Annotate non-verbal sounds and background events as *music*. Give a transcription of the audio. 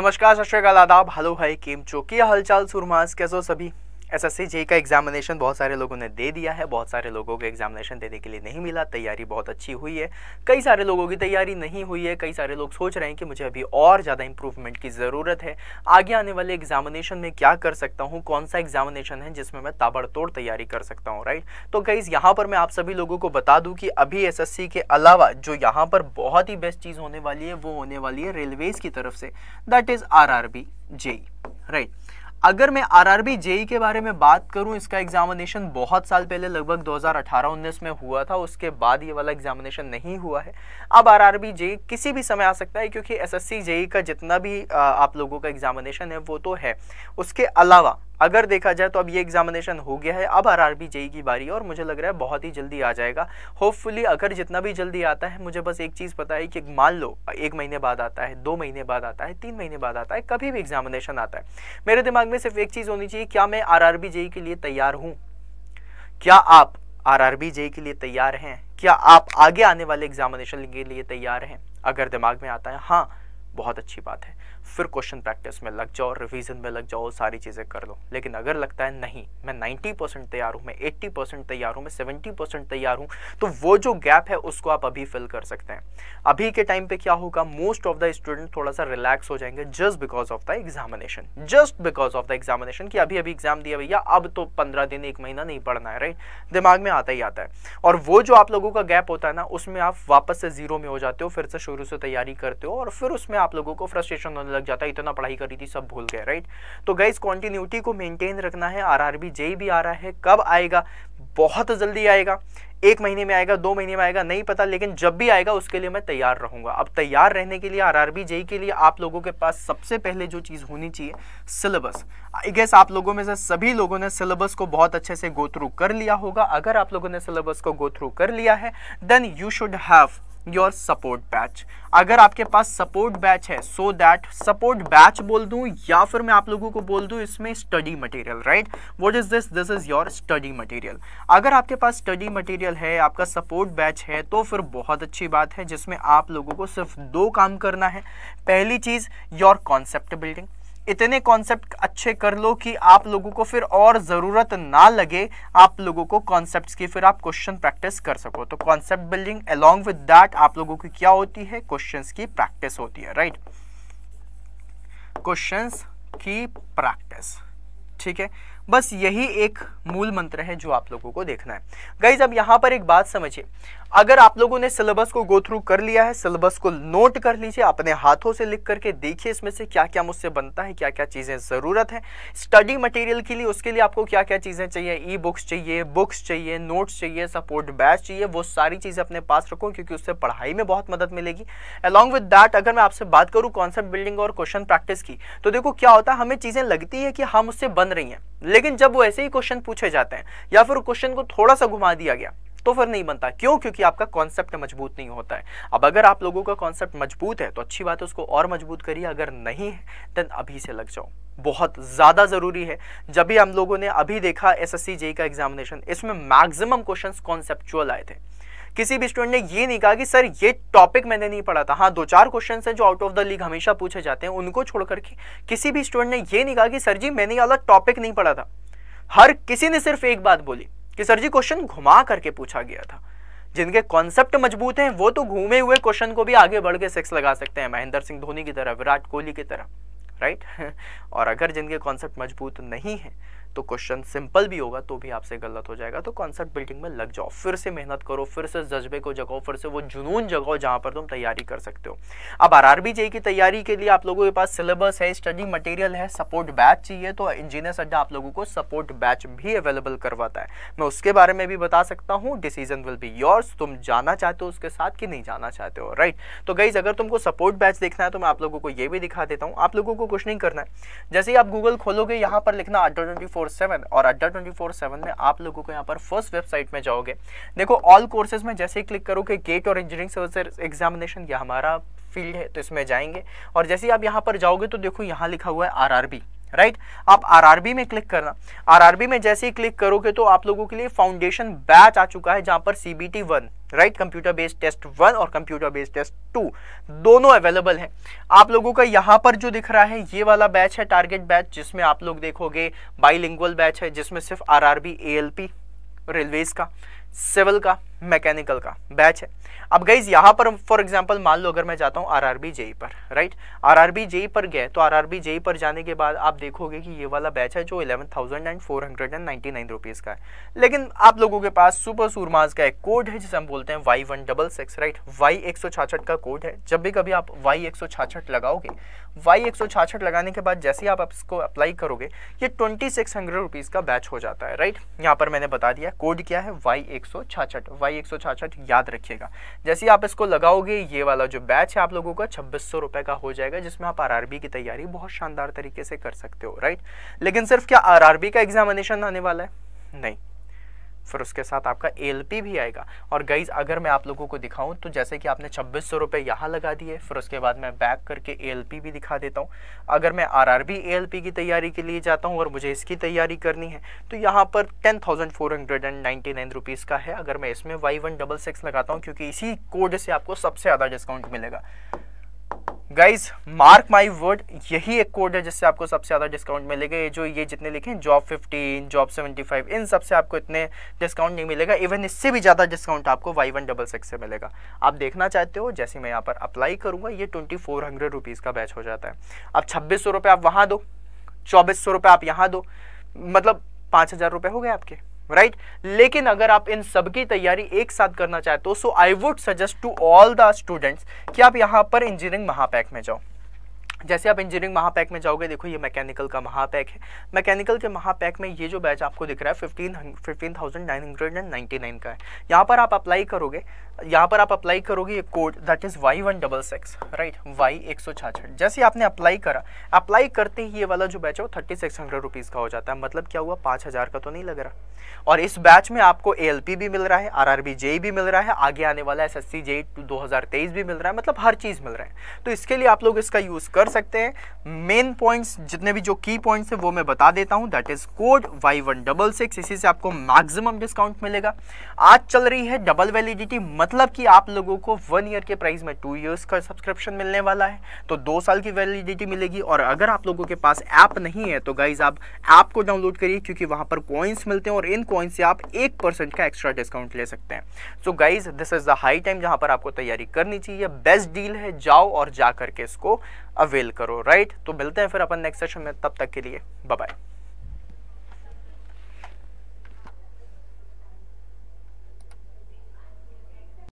नमस्कार सत श्रीकाल आदाब हेलो हाई केम चो क्या हलचाल सुरमास कैसो सभी एस एस सी का एग्जामिनेशन बहुत सारे लोगों ने दे दिया है बहुत सारे लोगों को एग्जामिनेशन देने के लिए नहीं मिला तैयारी बहुत अच्छी हुई है कई सारे लोगों की तैयारी नहीं हुई है कई सारे लोग सोच रहे हैं कि मुझे अभी और ज़्यादा इंप्रूवमेंट की ज़रूरत है आगे आने वाले एग्जामिनेशन में क्या कर सकता हूँ कौन सा एग्जामिनेशन है जिसमें मैं ताबड़तोड़ तैयारी कर सकता हूँ राइट तो कई यहाँ पर मैं आप सभी लोगों को बता दूँ कि अभी एस के अलावा जो यहाँ पर बहुत ही बेस्ट चीज़ होने वाली है वो होने वाली है रेलवेज़ की तरफ से that is R R B right अगर मैं आर आर बी जेई के बारे में बात करूं इसका एग्जामिनेशन बहुत साल पहले लगभग 2018-19 में हुआ था उसके बाद ये वाला एग्जामिनेशन नहीं हुआ है अब आर आर बी जेई किसी भी समय आ सकता है क्योंकि एस एस सी जेई का जितना भी आप लोगों का एग्जामिनेशन है वो तो है उसके अलावा अगर देखा जाए तो अब ये एग्जामिनेशन हो गया है अब आर आर बी जेई की बारी है और मुझे लग रहा है बहुत ही जल्दी आ जाएगा होपफुली अगर जितना भी जल्दी आता है मुझे बस एक चीज़ पता है कि मान लो एक महीने बाद आता है दो महीने बाद आता है तीन महीने बाद आता है कभी भी एग्जामिनेशन आता है मेरे दिमाग में सिर्फ एक चीज़ होनी चाहिए क्या मैं आर आर बी जेई के लिए तैयार हूँ क्या आप आर आर बी जेई के लिए तैयार हैं क्या आप आगे आने वाले एग्जामिनेशन के लिए तैयार हैं अगर दिमाग में आता है हाँ बहुत अच्छी बात है फिर क्वेश्चन प्रैक्टिस में लग जाओ रिवीजन में लग जाओ सारी चीज़ें कर लो लेकिन अगर लगता है नहीं मैं 90 परसेंट तैयार हूँ मैं 80 परसेंट तैयार हूँ मैं 70 परसेंट तैयार हूँ तो वो जो गैप है उसको आप अभी फिल कर सकते हैं अभी के टाइम पे क्या होगा मोस्ट ऑफ द स्टूडेंट थोड़ा सा रिलैक्स हो जाएंगे just because of the examination just because of the examination कि अभी अभी एग्जाम दिया भैया अब तो पंद्रह दिन एक महीना नहीं पढ़ना है राइट दिमाग में आता ही आता है और वो जो आप लोगों का गैप होता है ना उसमें आप वापस से जीरो में हो जाते हो फिर से शुरू से तैयारी करते हो और फिर उसमें आप लोगों को फ्रस्ट्रेशन होने लग जाता है इतना पढ़ाई करी थी सब भूल गए राइट तो गाइज कॉन्टिन्यूटी को मेनटेन रखना है आर आर बी भी आ रहा है कब आएगा बहुत जल्दी आएगा एक महीने में आएगा दो महीने में आएगा नहीं पता लेकिन जब भी आएगा उसके लिए मैं तैयार रहूंगा अब तैयार रहने के लिए आर आर के लिए आप लोगों के पास सबसे पहले जो चीज़ होनी चाहिए सिलेबस आई गेस आप लोगों में से सभी लोगों ने सिलेबस को बहुत अच्छे से गो थ्रू कर लिया होगा अगर आप लोगों ने सिलेबस को गो थ्रू कर लिया है then you should have your support batch अगर आपके पास सपोर्ट बैच है सो दैट सपोर्ट बैच बोल दूं या फिर मैं आप लोगों को बोल दूं इसमें study material right what is this this is your study material अगर आपके पास स्टडी मटेरियल है आपका सपोर्ट बैच है तो फिर बहुत अच्छी बात है जिसमें आप लोगों को सिर्फ दो काम करना है पहली चीज़ योर कॉन्सेप्ट बिल्डिंग इतने कॉन्सेप्ट अच्छे कर लो कि आप लोगों को फिर और ज़रूरत ना लगे आप लोगों को कॉन्सेप्ट की फिर आप क्वेश्चन प्रैक्टिस कर सको तो concept building along with that आप लोगों की क्या होती है क्वेश्चन की प्रैक्टिस होती है राइट क्वेश्चन की प्रैक्टिस ठीक है बस यही एक मूल मंत्र है जो आप लोगों को देखना है गाइज अब यहां पर एक बात समझिए अगर आप लोगों ने सिलेबस को गो थ्रू कर लिया है सिलेबस को नोट कर लीजिए अपने हाथों से लिख करके देखिए इसमें से क्या क्या मुझसे बनता है क्या क्या चीज़ें ज़रूरत है स्टडी मटेरियल के लिए उसके लिए आपको क्या क्या चीज़ें चाहिए ई बुक्स चाहिए बुक्स चाहिए नोट्स चाहिए सपोर्ट बैच चाहिए वो सारी चीज़ें अपने पास रखो क्योंकि उससे पढ़ाई में बहुत मदद मिलेगी अलॉन्ग विद डैट अगर मैं आपसे बात करूँ कॉन्सेप्ट बिल्डिंग और क्वेश्चन प्रैक्टिस की तो देखो क्या होता है हमें चीज़ें लगती है कि हम उससे बन रही हैं लेकिन जब वो ऐसे ही क्वेश्चन पूछे जाते हैं या फिर क्वेश्चन को थोड़ा सा घुमा दिया गया तो फिर नहीं बनता क्यों क्योंकि आपका कॉन्सेप्ट मजबूत नहीं होता है अब अगर आप लोगों का कॉन्सेप्ट मजबूत है तो अच्छी बात है उसको और मजबूत करिए अगर नहीं है देन अभी से लग जाओ बहुत ज़्यादा ज़रूरी है जब भी हम लोगों ने अभी देखा एस एस का एग्जामिनेशन इसमें मैक्सिमम क्वेश्चंस कॉन्सेप्चुअल आए थे किसी भी स्टूडेंट ने ये नहीं कहा कि सर ये टॉपिक मैंने नहीं पढ़ा था हाँ दो चार क्वेश्चन हैं जो आउट ऑफ द लीग हमेशा पूछे जाते हैं उनको छोड़ करके किसी भी स्टूडेंट ने ये नहीं कहा कि सर जी मैंने ये वाला टॉपिक नहीं पढ़ा था हर किसी ने सिर्फ एक बात बोली कि सर जी क्वेश्चन घुमा करके पूछा गया था जिनके कॉन्सेप्ट मजबूत हैं वो तो घूमे हुए क्वेश्चन को भी आगे बढ़ के सिक्स लगा सकते हैं महेंद्र सिंह धोनी की तरह विराट कोहली की तरह राइट *laughs* और अगर जिनके कॉन्सेप्ट मजबूत नहीं है तो क्वेश्चन सिंपल भी होगा तो भी आपसे गलत हो जाएगा तो कॉन्सेप्ट बिल्डिंग में लग जाओ फिर से मेहनत करो फिर से जज्बे को जगाओ फिर से वो जुनून जगाओ जहां पर तुम तैयारी कर सकते हो अब आर आर की तैयारी के लिए आप लोगों के पास सिलेबस है स्टडी मटेरियल है सपोर्ट बैच चाहिए तो इंजीनियर्स अड्डा आप लोगों को सपोर्ट बैच भी अवेलेबल करवाता है मैं उसके बारे में भी बता सकता हूँ डिसीजन विल बी योर्स तुम जाना चाहते हो उसके साथ कि नहीं जाना चाहते हो राइट तो गईज अगर तुमको सपोर्ट बैच देखना है तो मैं आप लोगों को ये भी दिखा देता हूँ आप लोगों को कुछ नहीं करना है जैसे ही आप गूगल खोलोगे यहाँ पर लिखना आर 24/7 और अड्डा 24/7 में आप लोगों को यहाँ पर फर्स्ट वेबसाइट में जाओगे देखो ऑल कोर्सेज में जैसे ही क्लिक करोगे गेट और इंजीनियरिंग सर्विस एग्जामिनेशन यह हमारा फील्ड है तो इसमें जाएंगे और जैसे ही आप यहाँ पर जाओगे तो देखो यहाँ लिखा हुआ है आरआरबी राइट right? आप आरआरबी में क्लिक करना आरआरबी में जैसे ही क्लिक करोगे तो आप लोगों के लिए फाउंडेशन बैच आ चुका है जहाँ पर CBT one right computer based test one और कंप्यूटर बेस्ड टेस्ट टू दोनों अवेलेबल हैं आप लोगों का यहाँ पर जो दिख रहा है ये वाला बैच है टारगेट बैच जिसमें आप लोग देखोगे बाईलिंगुअल बैच है जिसमें सिर्फ आरआरबी एएलपी रेलवेज का सिविल का मैकेनिकल का बैच है अब गईज यहाँ पर फॉर एग्जांपल मान लो अगर मैं जाता हूँ आरआरबी जेई e पर राइट आरआरबी जेई पर गए तो आरआरबी जेई e पर जाने के बाद आप देखोगे कि ये वाला बैच है जो eleven thousand and four hundred and ninety nine rupees का है लेकिन आप लोगों के पास सुपर सुरमाज का एक कोड है जिसे हम बोलते हैं Y one double six right Y एक सौ छाछठ का कोड है जब भी कभी आप वाई एक सौ छाछठ लगाओगे वाई एक सौ छाछठ लगाने के बाद जैसे ही आप इसको अप्लाई करोगे ये ट्वेंटी सिक्स हंड्रेड रुपीज़ का बैच हो जाता है राइट यहाँ पर मैंने बता दिया कोड क्या है वाई एक सौ छाछठ वाई एक याद रखिएगा जैसे आप इसको लगाओगे ये वाला जो बैच है आप लोगों का छब्बीस सौ का हो जाएगा जिसमें आप आरआरबी की तैयारी बहुत शानदार तरीके से कर सकते हो राइट लेकिन सिर्फ क्या आरआरबी का एग्जामिनेशन आने वाला है नहीं फिर उसके साथ आपका एल भी आएगा और गाइज अगर मैं आप लोगों को दिखाऊँ तो जैसे कि आपने छब्बीस सौ रुपये यहाँ लगा दिए फिर उसके बाद मैं बैक करके एल भी दिखा देता हूँ अगर मैं आर आर की तैयारी के लिए जाता हूँ और मुझे इसकी तैयारी करनी है तो यहाँ पर ten thousand four hundred and ninety nine rupees का है अगर मैं इसमें वाई वन डबल सिक्स लगाता हूँ क्योंकि इसी कोड से आपको सबसे ज़्यादा डिस्काउंट मिलेगा गाइज मार्क माई वर्ड यही एक कोड है जिससे आपको सबसे ज़्यादा डिस्काउंट मिलेगा ये जो ये जितने लिखे हैं जॉब 15 जॉब 75 इन सबसे आपको इतने डिस्काउंट नहीं मिलेगा इवन इससे भी ज़्यादा डिस्काउंट आपको वाई वन डबल सिक्स से मिलेगा आप देखना चाहते हो जैसे मैं यहाँ पर अप्लाई करूँगा ये ट्वेंटी फोर हंड्रेड रुपीज़ का बैच हो जाता है अब छब्बीस सौ रुपये आप वहाँ दो चौबीस सौ रुपये आप यहाँ दो मतलब पाँच हज़ार रुपये हो गए आपके राइट right? लेकिन अगर आप इन सब की तैयारी एक साथ करना चाहते हो so I would suggest to all the students कि आप यहाँ पर इंजीनियरिंग महापैक में जाओ जैसे आप इंजीनियरिंग महापैक में जाओगे देखो ये मैकेनिकल का महापैक है मैकेनिकल के महापैक में ये जो बैच आपको दिख रहा है fifteen fifteen thousand nine hundred and ninety nine का है यहाँ पर आप अप्लाई करोगे यहाँ पर आप अप्लाई करोगे ये code that is Y one double six right Y एक सौ छाछठ जैसे आपने अप्लाई करा अप्लाई करते ही ये वाला जो बैच है वो थर्टी सिक्स हंड्रेड रुपीज़ का हो जाता है मतलब क्या हुआ पाँच हज़ार का तो नहीं लग रहा और इस बैच में आपको ए भी मिल रहा है आर आर भी मिल रहा है आगे आने वाला एस एस सी जे भी मिल रहा है मतलब हर चीज़ मिल रहा है तो इसके लिए आप लोग इसका यूज़ कर सकते हैं मेन पॉइंट्स जितने भी जो की पॉइंट्स हैं वो मैं बता देता हूँ that is code Y one double six इसी से आपको मैक्सिमम डिस्काउंट मिलेगा आज चल रही है डबल वैलिडिटी मतलब कि आप लोगों को वन ईयर के प्राइस में टू ईयर्स का सब्सक्रिप्शन मिलने वाला है तो दो साल की वैलिडिटी मिलेगी और अगर आप लोगों के पास ऐप नहीं है तो गाइज आप ऐप को डाउनलोड करिए क्योंकि वहाँ पर कॉइन्स मिलते हैं और इन कॉइन से आप एक परसेंट का एक्स्ट्रा डिस्काउंट ले सकते हैं so guys this is the high time जहां पर आपको तैयारी करनी चाहिए बेस्ट डील है जाओ और जा करके इसको अवेल करो राइट तो मिलते हैं फिर अपन नेक्स्ट सेशन में तब तक के लिए बाय